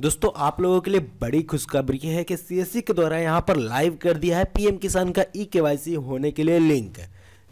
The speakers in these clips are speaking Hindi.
दोस्तों आप लोगों के लिए बड़ी खुशखबरी है कि सीएससी के द्वारा यहाँ पर लाइव कर दिया है पीएम किसान का ई e केवाईसी होने के लिए लिंक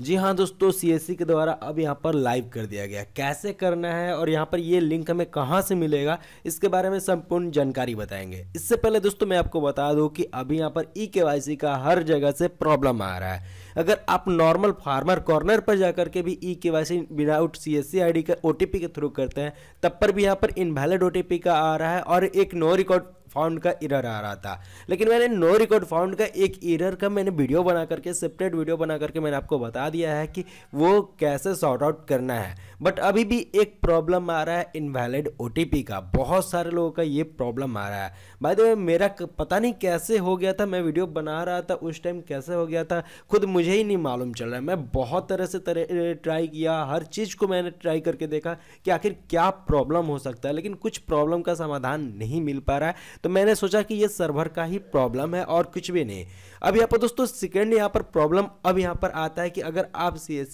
जी हाँ दोस्तों सी e के द्वारा अब यहाँ पर लाइव कर दिया गया कैसे करना है और यहाँ पर ये लिंक हमें कहाँ से मिलेगा इसके बारे में संपूर्ण जानकारी बताएंगे इससे पहले दोस्तों मैं आपको बता दूँ कि अभी यहाँ पर ई e के का हर जगह से प्रॉब्लम आ रहा है अगर आप नॉर्मल फार्मर कॉर्नर पर जाकर e के भी E K Y C without C S C I D का ओ टी पी के थ्रू करते हैं तब पर भी यहाँ पर इनवैलिड ओ टी पी का आ रहा है और एक नो रिकॉर्ड फाउंड का इरर आ रहा था लेकिन मैंने नो रिकॉर्ड फाउंड का एक इरर का मैंने वीडियो बना करके सेपरेट वीडियो बना करके मैंने आपको बता दिया है कि वो कैसे सॉर्ट आउट करना है बट अभी भी एक प्रॉब्लम आ रहा है इनवैलिड ओ का बहुत सारे लोगों का ये प्रॉब्लम आ रहा है बाद द मेरा पता नहीं कैसे हो गया था मैं वीडियो बना रहा था उस टाइम कैसे हो गया था खुद मुझे ही नहीं मालूम चल रहा है मैं बहुत तरह से तरह ट्राई किया हर चीज़ को मैंने ट्राई करके देखा कि आखिर क्या प्रॉब्लम हो सकता है लेकिन कुछ प्रॉब्लम का समाधान नहीं मिल पा रहा है तो मैंने सोचा कि ये सर्वर का ही प्रॉब्लम है और कुछ भी नहीं अब यहाँ पर दोस्तों सेकेंड यहाँ पर प्रॉब्लम अब यहाँ पर आता है कि अगर आप सी एस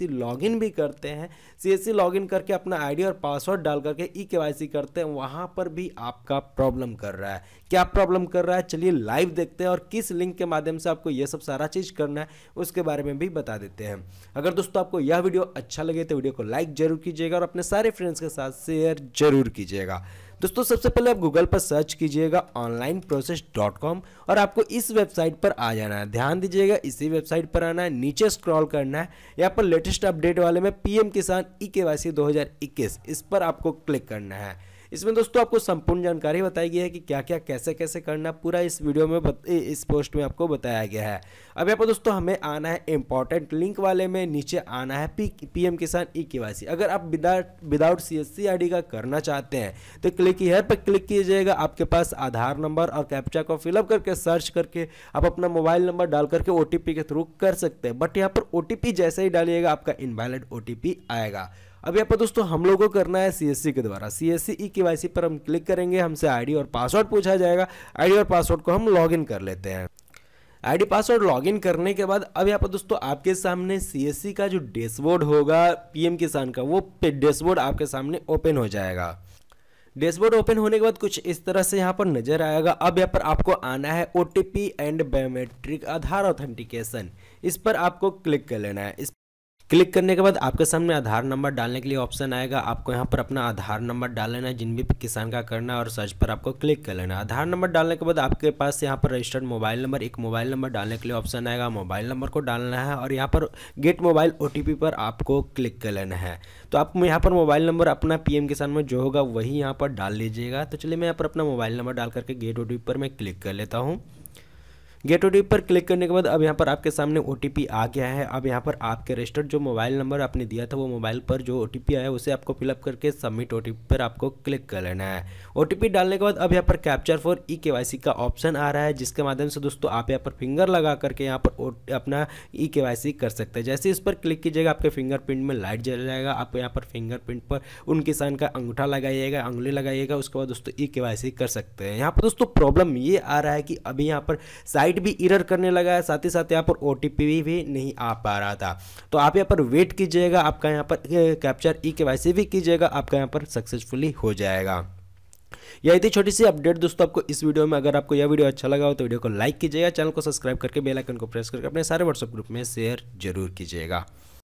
भी करते हैं सी एस करके अपना आईडी और पासवर्ड डाल करके ई e के करते हैं वहाँ पर भी आपका प्रॉब्लम कर रहा है क्या प्रॉब्लम कर रहा है चलिए लाइव देखते हैं और किस लिंक के माध्यम से आपको ये सब सारा चीज़ करना है उसके बारे में भी बता देते हैं अगर दोस्तों आपको यह वीडियो अच्छा लगे तो वीडियो को लाइक जरूर कीजिएगा और अपने सारे फ्रेंड्स के साथ शेयर जरूर कीजिएगा दोस्तों सबसे पहले आप गूगल पर सर्च कीजिएगा ऑनलाइन प्रोसेस डॉट कॉम और आपको इस वेबसाइट पर आ जाना है ध्यान दीजिएगा इसी वेबसाइट पर आना है नीचे स्क्रॉल करना है यहाँ पर लेटेस्ट अपडेट वाले में पीएम किसान ई के इस पर आपको क्लिक करना है इसमें दोस्तों आपको संपूर्ण जानकारी बताई गई है कि क्या क्या कैसे कैसे करना पूरा इस वीडियो में बत, इस पोस्ट में आपको बताया गया है अब यहाँ पर दोस्तों हमें आना है इंपॉर्टेंट लिंक वाले में नीचे आना है पी पी एम किसान ई के अगर आप विदाउट विदाउट सी एस का करना चाहते हैं तो क्लिक हेयर पर क्लिक कीजिएगा आपके पास आधार नंबर और कैप्चा को फिलअप करके सर्च करके आप अपना मोबाइल नंबर डाल करके ओ के थ्रू कर सकते हैं बट यहाँ पर ओ जैसे ही डालिएगा आपका इनवैलिड ओ आएगा अब यहाँ पर दोस्तों हम लोगों को करना है सी के द्वारा सी एस ई के पर हम क्लिक करेंगे हमसे आईडी और पासवर्ड पूछा जाएगा आईडी और पासवर्ड को हम लॉगिन कर लेते हैं आईडी पासवर्ड लॉगिन करने के बाद अब यहाँ पर दोस्तों आपके सामने सी का जो डैशबोर्ड होगा पीएम किसान का वो डैशबोर्ड आपके सामने ओपन हो जाएगा डैशबोर्ड ओपन होने के बाद कुछ इस तरह से यहाँ पर नजर आएगा अब यहाँ पर आपको आना है ओ एंड बायोमेट्रिक आधार ऑथेंटिकेशन इस पर आपको क्लिक कर लेना है इस क्लिक करने के बाद आपके सामने आधार नंबर डालने के लिए ऑप्शन आएगा आपको यहाँ पर अपना आधार नंबर डाल लेना है जिन भी किसान का करना है और सर्च पर आपको क्लिक कर लेना आधार नंबर डालने के बाद आपके पास यहाँ पर रजिस्टर्ड मोबाइल नंबर एक मोबाइल नंबर डालने के लिए ऑप्शन आएगा मोबाइल नंबर को डालना है और यहाँ पर गेट मोबाइल ओ पर आपको क्लिक कर लेना है तो आप यहाँ पर मोबाइल नंबर अपना पी किसान में जो होगा वही यहाँ पर डाल लीजिएगा तो चलिए मैं यहाँ पर अपना मोबाइल नंबर डाल करके गेट ओ पर मैं क्लिक कर लेता हूँ गेट ओ पर क्लिक करने के बाद अब यहाँ पर आपके सामने ओ आ गया है अब यहाँ पर आपके रजिस्टर्ड जो मोबाइल नंबर आपने दिया था वो मोबाइल पर जो ओ आया है उसे आपको फिलअप करके सबमिट ओ पर आपको क्लिक कर लेना है ओ डालने के बाद अब यहाँ पर कैप्चर फॉर ई के का ऑप्शन आ रहा है जिसके माध्यम से दोस्तों आप यहाँ पर फिंगर लगा करके यहाँ पर अपना ई के कर सकते हैं जैसे इस पर क्लिक कीजिएगा आपके फिंगरप्रिंट में लाइट जल जाएगा आप यहाँ पर फिंगरप्रिंट पर उन किसान का अंगूठा लगाइएगा अंगली लगाइएगा उसके बाद दोस्तों ई कर सकते हैं यहाँ पर दोस्तों प्रॉब्लम ये आ रहा है कि अभी यहाँ पर साइड साइट भी इरर करने लगा है साथ ही साथ यहाँ पर ओ भी नहीं आ पा रहा था तो आप यहाँ पर वेट कीजिएगा आपका यहाँ पर कैप्चर ई के भी कीजिएगा आपका यहाँ पर सक्सेसफुली हो जाएगा यह थी छोटी सी अपडेट दोस्तों आपको इस वीडियो में अगर आपको यह वीडियो अच्छा लगा हो तो वीडियो को लाइक कीजिएगा चैनल को सब्सक्राइब करके बेल आइकन को प्रेस करके अपने सारे व्हाट्सएप ग्रुप में शेयर जरूर कीजिएगा